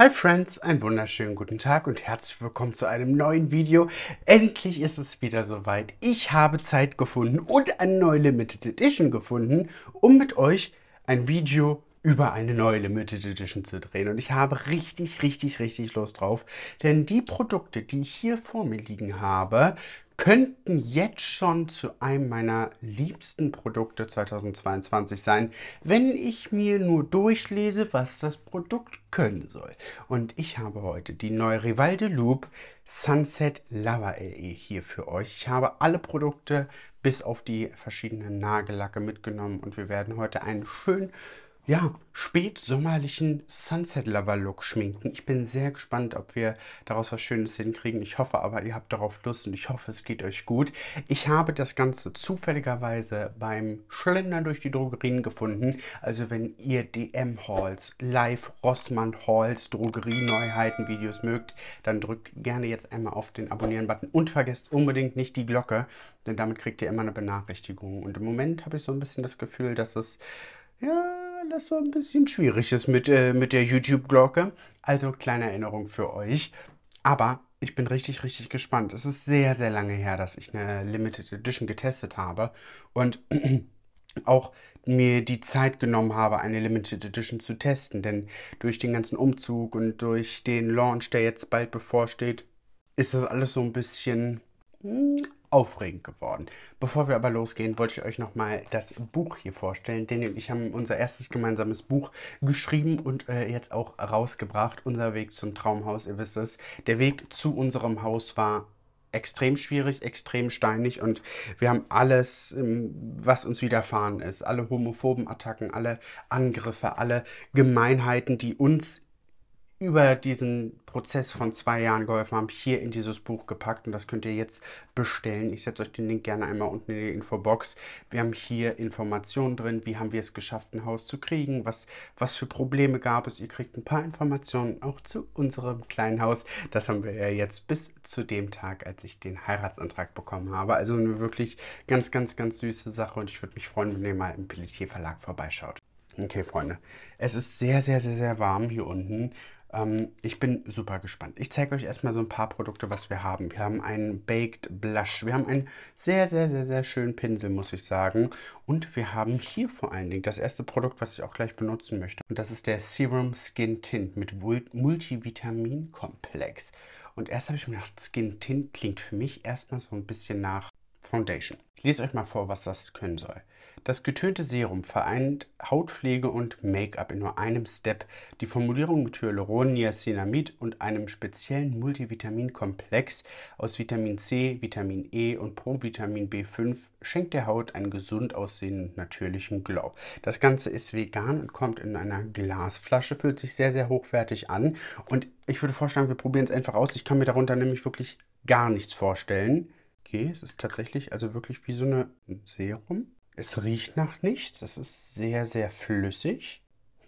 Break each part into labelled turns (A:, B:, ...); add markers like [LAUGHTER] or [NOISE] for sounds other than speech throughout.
A: Hi Friends, einen wunderschönen guten Tag und herzlich willkommen zu einem neuen Video. Endlich ist es wieder soweit. Ich habe Zeit gefunden und eine neue Limited Edition gefunden, um mit euch ein Video über eine neue Limited Edition zu drehen. Und ich habe richtig, richtig, richtig Lust drauf, denn die Produkte, die ich hier vor mir liegen habe, könnten jetzt schon zu einem meiner liebsten Produkte 2022 sein, wenn ich mir nur durchlese, was das Produkt können soll. Und ich habe heute die neue Rivalde Loop Sunset Lava LE hier für euch. Ich habe alle Produkte bis auf die verschiedenen Nagellacke mitgenommen und wir werden heute einen schönen ja, spätsommerlichen Sunset Lover Look schminken. Ich bin sehr gespannt, ob wir daraus was Schönes hinkriegen. Ich hoffe aber, ihr habt darauf Lust und ich hoffe, es geht euch gut. Ich habe das Ganze zufälligerweise beim Schlendern durch die Drogerien gefunden. Also wenn ihr DM-Halls, Live-Rossmann-Halls, Drogerie-Neuheiten-Videos mögt, dann drückt gerne jetzt einmal auf den Abonnieren-Button und vergesst unbedingt nicht die Glocke, denn damit kriegt ihr immer eine Benachrichtigung. Und im Moment habe ich so ein bisschen das Gefühl, dass es ja, das so ein bisschen schwierig ist mit, äh, mit der YouTube-Glocke. Also kleine Erinnerung für euch. Aber ich bin richtig, richtig gespannt. Es ist sehr, sehr lange her, dass ich eine Limited Edition getestet habe und [CLEARS THROAT] auch mir die Zeit genommen habe, eine Limited Edition zu testen. Denn durch den ganzen Umzug und durch den Launch, der jetzt bald bevorsteht, ist das alles so ein bisschen hm, aufregend geworden. Bevor wir aber losgehen, wollte ich euch nochmal das Buch hier vorstellen. Daniel und ich haben unser erstes gemeinsames Buch geschrieben und äh, jetzt auch rausgebracht. Unser Weg zum Traumhaus, ihr wisst es. Der Weg zu unserem Haus war extrem schwierig, extrem steinig und wir haben alles, ähm, was uns widerfahren ist, alle homophoben Attacken, alle Angriffe, alle Gemeinheiten, die uns über diesen Prozess von zwei Jahren geholfen haben, hier in dieses Buch gepackt und das könnt ihr jetzt bestellen. Ich setze euch den Link gerne einmal unten in die Infobox. Wir haben hier Informationen drin, wie haben wir es geschafft, ein Haus zu kriegen, was, was für Probleme gab es. Ihr kriegt ein paar Informationen auch zu unserem kleinen Haus. Das haben wir ja jetzt bis zu dem Tag, als ich den Heiratsantrag bekommen habe. Also eine wirklich ganz, ganz, ganz süße Sache und ich würde mich freuen, wenn ihr mal im Pelletier Verlag vorbeischaut. Okay, Freunde, es ist sehr, sehr, sehr, sehr warm hier unten ähm, ich bin super gespannt. Ich zeige euch erstmal so ein paar Produkte, was wir haben. Wir haben einen Baked Blush. Wir haben einen sehr, sehr, sehr, sehr schönen Pinsel, muss ich sagen. Und wir haben hier vor allen Dingen das erste Produkt, was ich auch gleich benutzen möchte. Und das ist der Serum Skin Tint mit Multivitamin Komplex. Und erst habe ich mir gedacht, Skin Tint klingt für mich erstmal so ein bisschen nach Foundation. Ich lese euch mal vor, was das können soll. Das getönte Serum vereint Hautpflege und Make-up in nur einem Step. Die Formulierung mit Hyaluron, Niacinamid und einem speziellen Multivitaminkomplex aus Vitamin C, Vitamin E und Provitamin B5 schenkt der Haut einen gesund aussehenden natürlichen Glow. Das Ganze ist vegan und kommt in einer Glasflasche, fühlt sich sehr, sehr hochwertig an und ich würde vorschlagen, wir probieren es einfach aus. Ich kann mir darunter nämlich wirklich gar nichts vorstellen okay, es ist tatsächlich also wirklich wie so eine, ein Serum. Es riecht nach nichts, es ist sehr, sehr flüssig.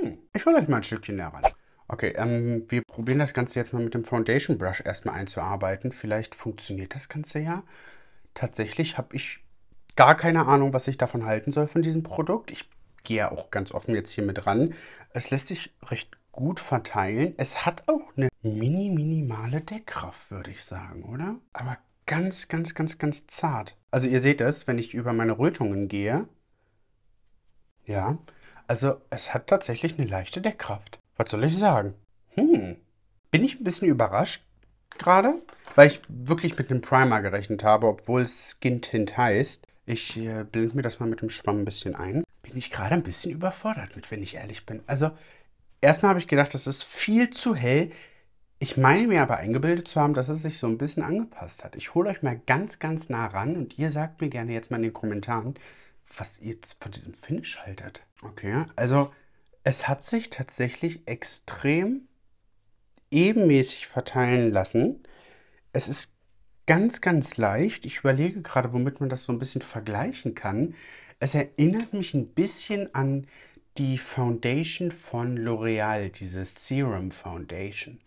A: Hm, ich hole euch mal ein Stückchen näher ran. Okay, ähm, wir probieren das Ganze jetzt mal mit dem Foundation Brush erstmal einzuarbeiten. Vielleicht funktioniert das Ganze ja. Tatsächlich habe ich gar keine Ahnung, was ich davon halten soll von diesem Produkt. Ich gehe auch ganz offen jetzt hier mit ran. Es lässt sich recht gut verteilen. Es hat auch eine mini minimale Deckkraft, würde ich sagen, oder? Aber ganz, ganz, ganz, ganz zart. Also ihr seht es, wenn ich über meine Rötungen gehe. Ja, also es hat tatsächlich eine leichte Deckkraft. Was soll ich sagen? Hm, bin ich ein bisschen überrascht gerade, weil ich wirklich mit dem Primer gerechnet habe, obwohl es Skin Tint heißt. Ich äh, blende mir das mal mit dem Schwamm ein bisschen ein. Bin ich gerade ein bisschen überfordert mit, wenn ich ehrlich bin. Also erstmal habe ich gedacht, das ist viel zu hell. Ich meine mir aber eingebildet zu haben, dass es sich so ein bisschen angepasst hat. Ich hole euch mal ganz, ganz nah ran und ihr sagt mir gerne jetzt mal in den Kommentaren, was ihr jetzt von diesem Finish haltet. Okay, also es hat sich tatsächlich extrem ebenmäßig verteilen lassen. Es ist ganz, ganz leicht. Ich überlege gerade, womit man das so ein bisschen vergleichen kann. Es erinnert mich ein bisschen an die Foundation von L'Oreal, diese Serum Foundation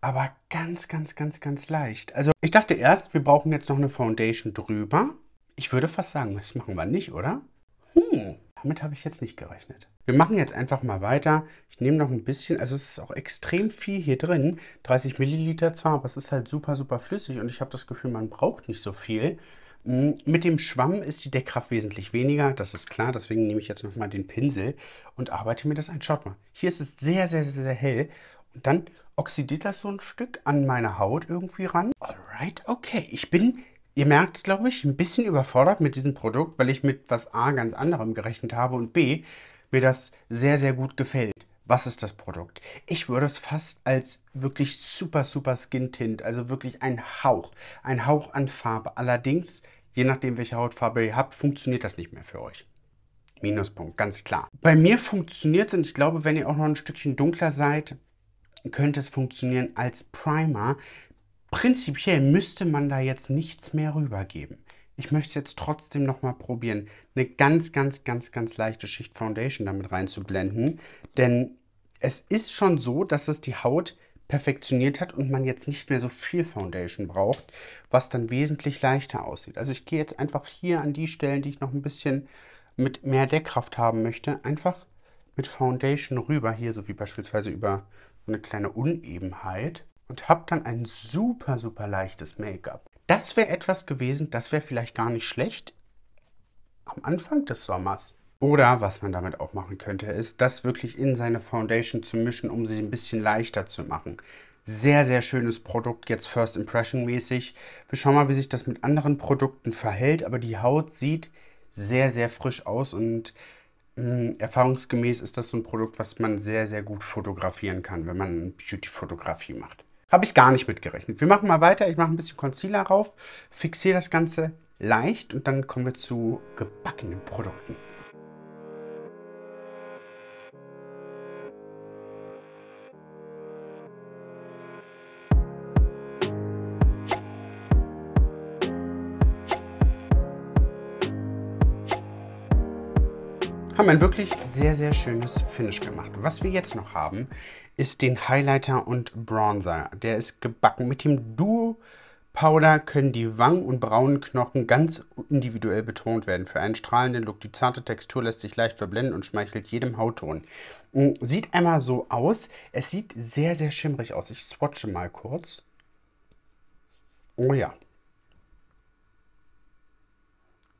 A: aber ganz, ganz, ganz, ganz leicht. Also ich dachte erst, wir brauchen jetzt noch eine Foundation drüber. Ich würde fast sagen, das machen wir nicht, oder? Hm, damit habe ich jetzt nicht gerechnet. Wir machen jetzt einfach mal weiter. Ich nehme noch ein bisschen, also es ist auch extrem viel hier drin. 30 Milliliter zwar, aber es ist halt super, super flüssig und ich habe das Gefühl, man braucht nicht so viel. Hm, mit dem Schwamm ist die Deckkraft wesentlich weniger, das ist klar. Deswegen nehme ich jetzt nochmal den Pinsel und arbeite mir das ein. Schaut mal, hier ist es sehr, sehr, sehr, sehr hell dann oxidiert das so ein Stück an meine Haut irgendwie ran. Alright, okay. Ich bin, ihr merkt es, glaube ich, ein bisschen überfordert mit diesem Produkt, weil ich mit was A ganz anderem gerechnet habe und B mir das sehr, sehr gut gefällt. Was ist das Produkt? Ich würde es fast als wirklich super, super Skin Tint, also wirklich ein Hauch, ein Hauch an Farbe. Allerdings, je nachdem, welche Hautfarbe ihr habt, funktioniert das nicht mehr für euch. Minuspunkt, ganz klar. Bei mir funktioniert und ich glaube, wenn ihr auch noch ein Stückchen dunkler seid, könnte es funktionieren als Primer. Prinzipiell müsste man da jetzt nichts mehr rübergeben. Ich möchte es jetzt trotzdem nochmal probieren, eine ganz, ganz, ganz, ganz leichte Schicht Foundation damit reinzublenden. Denn es ist schon so, dass es die Haut perfektioniert hat und man jetzt nicht mehr so viel Foundation braucht, was dann wesentlich leichter aussieht. Also ich gehe jetzt einfach hier an die Stellen, die ich noch ein bisschen mit mehr Deckkraft haben möchte, einfach mit Foundation rüber, hier so wie beispielsweise über eine kleine Unebenheit und habe dann ein super, super leichtes Make-up. Das wäre etwas gewesen, das wäre vielleicht gar nicht schlecht am Anfang des Sommers. Oder was man damit auch machen könnte, ist, das wirklich in seine Foundation zu mischen, um sie ein bisschen leichter zu machen. Sehr, sehr schönes Produkt, jetzt First Impression mäßig. Wir schauen mal, wie sich das mit anderen Produkten verhält, aber die Haut sieht sehr, sehr frisch aus und Mm, erfahrungsgemäß ist das so ein Produkt, was man sehr, sehr gut fotografieren kann, wenn man Beauty-Fotografie macht. Habe ich gar nicht mitgerechnet. Wir machen mal weiter. Ich mache ein bisschen Concealer rauf, fixiere das Ganze leicht und dann kommen wir zu gebackenen Produkten. haben ein wirklich sehr, sehr schönes Finish gemacht. Was wir jetzt noch haben, ist den Highlighter und Bronzer. Der ist gebacken. Mit dem Duo Powder können die Wangen- und Braunenknochen ganz individuell betont werden. Für einen strahlenden Look. Die zarte Textur lässt sich leicht verblenden und schmeichelt jedem Hautton. Hm, sieht einmal so aus. Es sieht sehr, sehr schimmrig aus. Ich swatche mal kurz. Oh ja,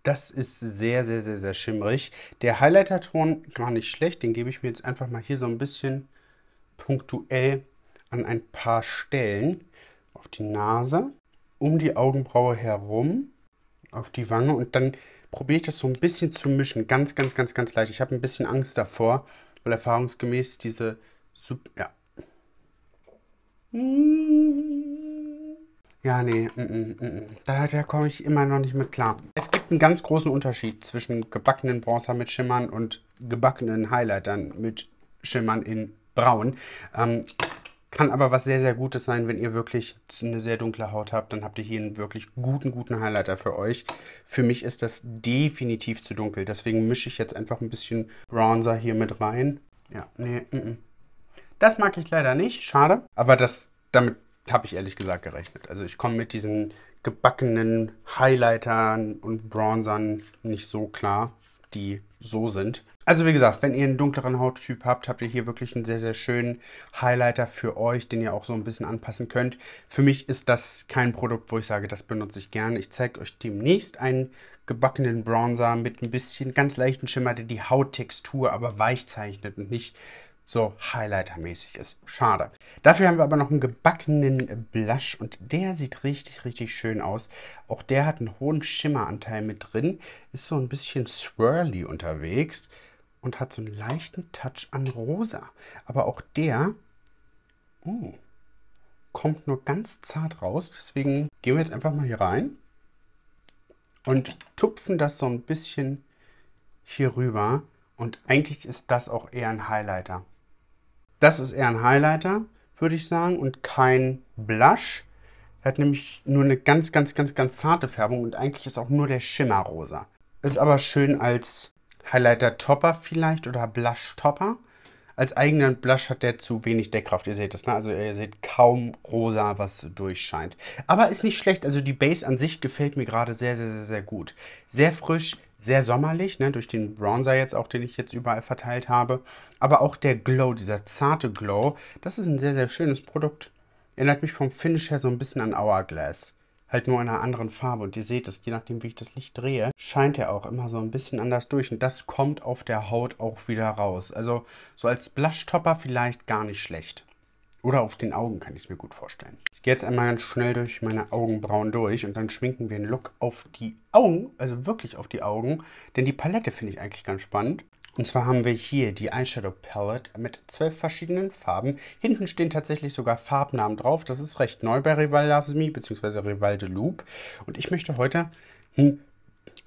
A: das ist sehr, sehr, sehr, sehr schimmrig. Der Highlighter-Ton gar nicht schlecht. Den gebe ich mir jetzt einfach mal hier so ein bisschen punktuell an ein paar Stellen. Auf die Nase, um die Augenbraue herum, auf die Wange. Und dann probiere ich das so ein bisschen zu mischen. Ganz, ganz, ganz, ganz leicht. Ich habe ein bisschen Angst davor, weil erfahrungsgemäß diese... Sub ja. Ja, nee, mm, mm, mm. mm. da, da komme ich immer noch nicht mit klar. Es einen ganz großen Unterschied zwischen gebackenen Bronzer mit Schimmern und gebackenen Highlightern mit Schimmern in Braun. Ähm, kann aber was sehr, sehr Gutes sein, wenn ihr wirklich eine sehr dunkle Haut habt, dann habt ihr hier einen wirklich guten, guten Highlighter für euch. Für mich ist das definitiv zu dunkel, deswegen mische ich jetzt einfach ein bisschen Bronzer hier mit rein. Ja, nee, mm, mm. Das mag ich leider nicht, schade, aber das, damit habe ich ehrlich gesagt gerechnet. Also ich komme mit diesen gebackenen Highlightern und Bronzern nicht so klar, die so sind. Also wie gesagt, wenn ihr einen dunkleren Hauttyp habt, habt ihr hier wirklich einen sehr, sehr schönen Highlighter für euch, den ihr auch so ein bisschen anpassen könnt. Für mich ist das kein Produkt, wo ich sage, das benutze ich gerne. Ich zeige euch demnächst einen gebackenen Bronzer mit ein bisschen ganz leichten Schimmer, der die Hauttextur aber weich zeichnet und nicht so Highlighter-mäßig ist. Schade. Dafür haben wir aber noch einen gebackenen Blush und der sieht richtig, richtig schön aus. Auch der hat einen hohen Schimmeranteil mit drin, ist so ein bisschen swirly unterwegs und hat so einen leichten Touch an rosa. Aber auch der oh, kommt nur ganz zart raus, deswegen gehen wir jetzt einfach mal hier rein und tupfen das so ein bisschen hier rüber. Und eigentlich ist das auch eher ein Highlighter. Das ist eher ein Highlighter, würde ich sagen, und kein Blush. Er hat nämlich nur eine ganz, ganz, ganz, ganz zarte Färbung und eigentlich ist auch nur der Schimmer rosa. Ist aber schön als Highlighter-Topper vielleicht oder Blush-Topper. Als eigenen Blush hat der zu wenig Deckkraft, ihr seht das, ne? Also ihr seht kaum rosa, was durchscheint. Aber ist nicht schlecht, also die Base an sich gefällt mir gerade sehr, sehr, sehr, sehr gut. Sehr frisch, sehr sommerlich, ne, durch den Bronzer jetzt auch, den ich jetzt überall verteilt habe. Aber auch der Glow, dieser zarte Glow, das ist ein sehr, sehr schönes Produkt. Erinnert mich vom Finish her so ein bisschen an Hourglass. Halt nur in einer anderen Farbe. Und ihr seht es, je nachdem, wie ich das Licht drehe, scheint er auch immer so ein bisschen anders durch. Und das kommt auf der Haut auch wieder raus. Also so als Blushtopper vielleicht gar nicht schlecht. Oder auf den Augen kann ich es mir gut vorstellen. Ich gehe jetzt einmal ganz schnell durch meine Augenbrauen durch und dann schminken wir einen Look auf die Augen, also wirklich auf die Augen, denn die Palette finde ich eigentlich ganz spannend. Und zwar haben wir hier die Eyeshadow Palette mit zwölf verschiedenen Farben. Hinten stehen tatsächlich sogar Farbnamen drauf. Das ist recht neu bei Rival Loves Me bzw. Rival de Loop. Und ich möchte heute ein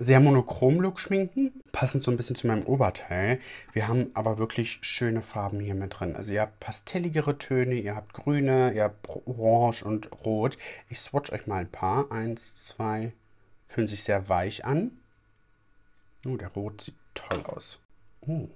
A: sehr monochrom Look schminken, passend so ein bisschen zu meinem Oberteil. Wir haben aber wirklich schöne Farben hier mit drin. Also ihr habt pastelligere Töne, ihr habt grüne, ihr habt orange und rot. Ich swatch euch mal ein paar. Eins, zwei, fühlen sich sehr weich an. Oh, der rot sieht toll aus. Oh.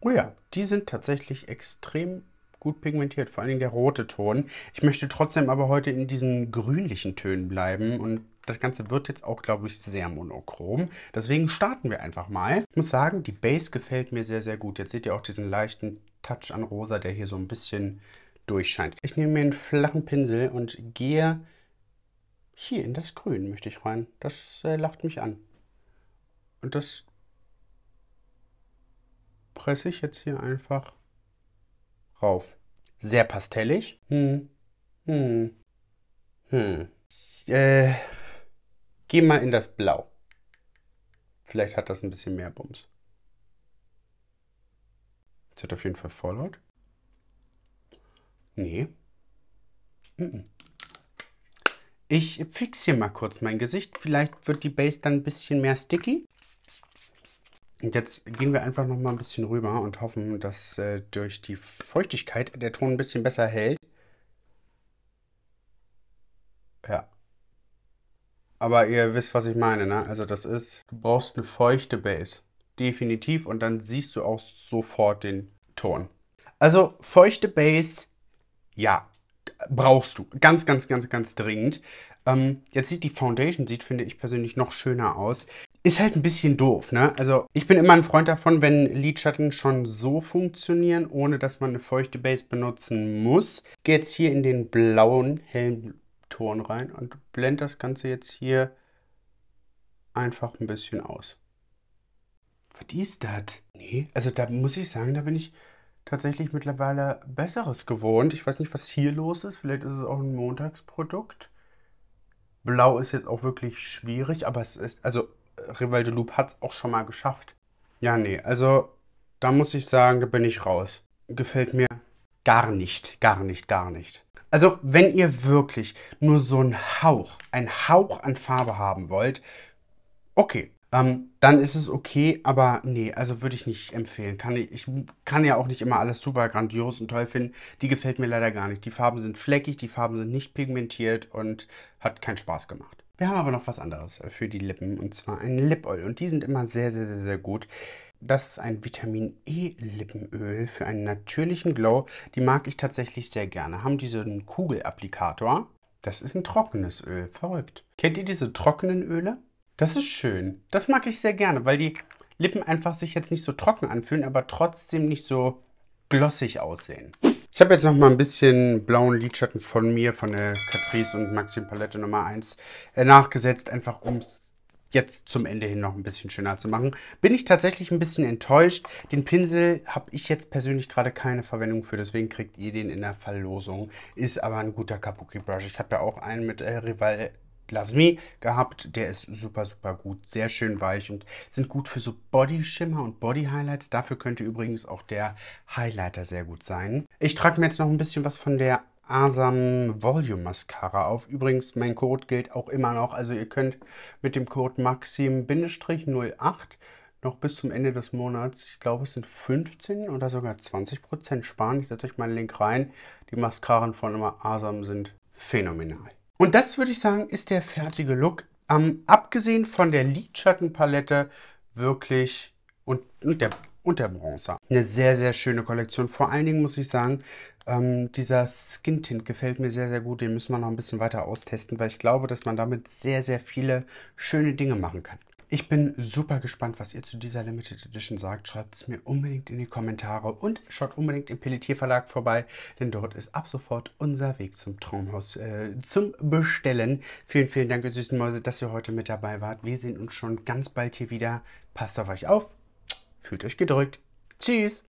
A: oh ja, die sind tatsächlich extrem gut pigmentiert, vor allem der rote Ton. Ich möchte trotzdem aber heute in diesen grünlichen Tönen bleiben und das Ganze wird jetzt auch, glaube ich, sehr monochrom. Deswegen starten wir einfach mal. Ich muss sagen, die Base gefällt mir sehr, sehr gut. Jetzt seht ihr auch diesen leichten Touch an Rosa, der hier so ein bisschen durchscheint. Ich nehme mir einen flachen Pinsel und gehe hier in das Grün möchte ich rein. Das äh, lacht mich an. Und das presse ich jetzt hier einfach rauf. Sehr pastellig. Hm. Hm. Hm. Äh, Geh mal in das Blau. Vielleicht hat das ein bisschen mehr Bums. Jetzt hat auf jeden Fall Fallout. Nee. Ich fix mal kurz mein Gesicht. Vielleicht wird die Base dann ein bisschen mehr sticky. Und jetzt gehen wir einfach noch mal ein bisschen rüber und hoffen, dass äh, durch die Feuchtigkeit der Ton ein bisschen besser hält. Ja. Aber ihr wisst, was ich meine, ne? Also das ist, du brauchst eine feuchte Base. Definitiv. Und dann siehst du auch sofort den Ton. Also feuchte Base, ja, brauchst du. Ganz, ganz, ganz, ganz dringend. Ähm, jetzt sieht die Foundation, sieht, finde ich persönlich, noch schöner aus. Ist halt ein bisschen doof, ne? Also ich bin immer ein Freund davon, wenn Lidschatten schon so funktionieren, ohne dass man eine feuchte Base benutzen muss. Gehe jetzt hier in den blauen, hellen Ton rein und blende das Ganze jetzt hier einfach ein bisschen aus. Was ist das? Nee, also da muss ich sagen, da bin ich tatsächlich mittlerweile Besseres gewohnt. Ich weiß nicht, was hier los ist. Vielleicht ist es auch ein Montagsprodukt. Blau ist jetzt auch wirklich schwierig, aber es ist, also äh, Rival de Loop hat es auch schon mal geschafft. Ja, nee, also da muss ich sagen, da bin ich raus. Gefällt mir Gar nicht, gar nicht, gar nicht. Also, wenn ihr wirklich nur so einen Hauch, einen Hauch an Farbe haben wollt, okay, ähm, dann ist es okay, aber nee, also würde ich nicht empfehlen. Kann ich, ich, kann ja auch nicht immer alles super grandios und toll finden. Die gefällt mir leider gar nicht. Die Farben sind fleckig, die Farben sind nicht pigmentiert und hat keinen Spaß gemacht. Wir haben aber noch was anderes äh, für die Lippen und zwar einen Lip Oil und die sind immer sehr, sehr, sehr, sehr gut. Das ist ein Vitamin E-Lippenöl für einen natürlichen Glow. Die mag ich tatsächlich sehr gerne. Haben einen Kugelapplikator. Das ist ein trockenes Öl. Verrückt. Kennt ihr diese trockenen Öle? Das ist schön. Das mag ich sehr gerne, weil die Lippen einfach sich jetzt nicht so trocken anfühlen, aber trotzdem nicht so glossig aussehen. Ich habe jetzt noch mal ein bisschen blauen Lidschatten von mir, von der Catrice und Maxim Palette Nummer 1 äh, nachgesetzt, einfach um es jetzt zum Ende hin noch ein bisschen schöner zu machen. Bin ich tatsächlich ein bisschen enttäuscht. Den Pinsel habe ich jetzt persönlich gerade keine Verwendung für, deswegen kriegt ihr den in der Verlosung. Ist aber ein guter Kabuki Brush. Ich habe ja auch einen mit äh, Rival Love Me gehabt. Der ist super, super gut, sehr schön weich und sind gut für so body Shimmer und Body-Highlights. Dafür könnte übrigens auch der Highlighter sehr gut sein. Ich trage mir jetzt noch ein bisschen was von der Asam Volume Mascara auf. Übrigens, mein Code gilt auch immer noch. Also ihr könnt mit dem Code Maxim-08 noch bis zum Ende des Monats, ich glaube es sind 15 oder sogar 20% Prozent sparen. Ich setze euch meinen Link rein. Die Mascaren von immer Asam sind phänomenal. Und das würde ich sagen, ist der fertige Look. Ähm, abgesehen von der Lidschattenpalette wirklich und, und der und der Bronzer. Eine sehr, sehr schöne Kollektion. Vor allen Dingen muss ich sagen, ähm, dieser Skin Tint gefällt mir sehr, sehr gut. Den müssen wir noch ein bisschen weiter austesten, weil ich glaube, dass man damit sehr, sehr viele schöne Dinge machen kann. Ich bin super gespannt, was ihr zu dieser Limited Edition sagt. Schreibt es mir unbedingt in die Kommentare und schaut unbedingt im Pelletier Verlag vorbei, denn dort ist ab sofort unser Weg zum Traumhaus äh, zum Bestellen. Vielen, vielen Dank, ihr süßen Mäuse, dass ihr heute mit dabei wart. Wir sehen uns schon ganz bald hier wieder. Passt auf euch auf, fühlt euch gedrückt. Tschüss!